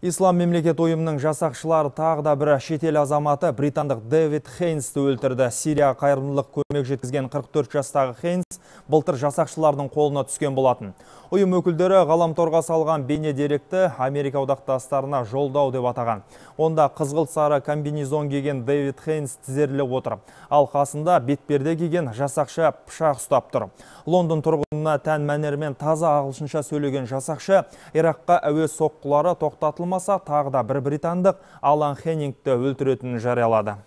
Ислам мемлекет ойымның жасақшылары тағы да бір шетел азаматы британдық Дэвид Хейнсті өлтірді. Сирия қайырымдылық көмек жеткізген 44 жастағы Хейнс бұлтыр жасақшылардың қолына түскен болатын. Ойым өкілдері ғаламторға салған бейне деректі Америка одақтастарына жолдау деп атаған. Онда қызғылт сары комбинезон киген Дэвид Хейнс тізерлеп отыр. Ал қасында бетперде киген жасақшы пышақ ұстап тұр. Лондон тұрғынына тән мәнермен таза ағылшынша сөйлеген жасақшы Ираққа әуе соққылары тоқтатылмай болмаса тағы да бір британдық Алан Хеннингті өлтіретінін жариялады